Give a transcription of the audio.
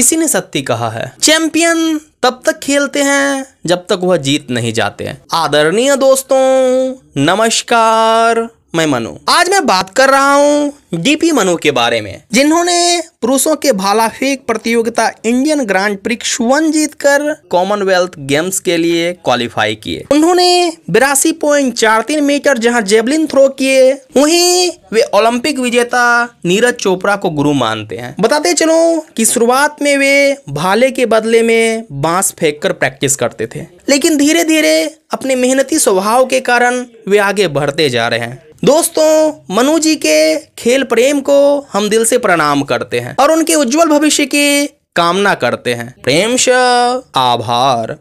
किसी ने सत्य कहा है चैंपियन तब तक खेलते हैं जब तक वह जीत नहीं जाते आदरणीय दोस्तों नमस्कार मैं मनु आज मैं बात कर रहा हूँ डीपी मनु के बारे में जिन्होंने पुरुषों के भाला फेंक प्रतियोगिता इंडियन ग्रांड प्रिक्स वन जीतकर कॉमनवेल्थ गेम्स के लिए क्वालिफाई किए उन्होंने बिरासी पॉइंट चार तीन मीटर जहां जेबलिन थ्रो किए वहीं वे ओलंपिक विजेता नीरज चोपड़ा को गुरु मानते हैं बताते चलो कि शुरुआत में वे भाले के बदले में बांस फेंक कर प्रैक्टिस करते थे लेकिन धीरे धीरे अपने मेहनती स्वभाव के कारण वे आगे बढ़ते जा रहे हैं दोस्तों मनु जी के खेल खेल प्रेम को हम दिल से प्रणाम करते हैं और उनके उज्जवल भविष्य की कामना करते हैं प्रेम आभार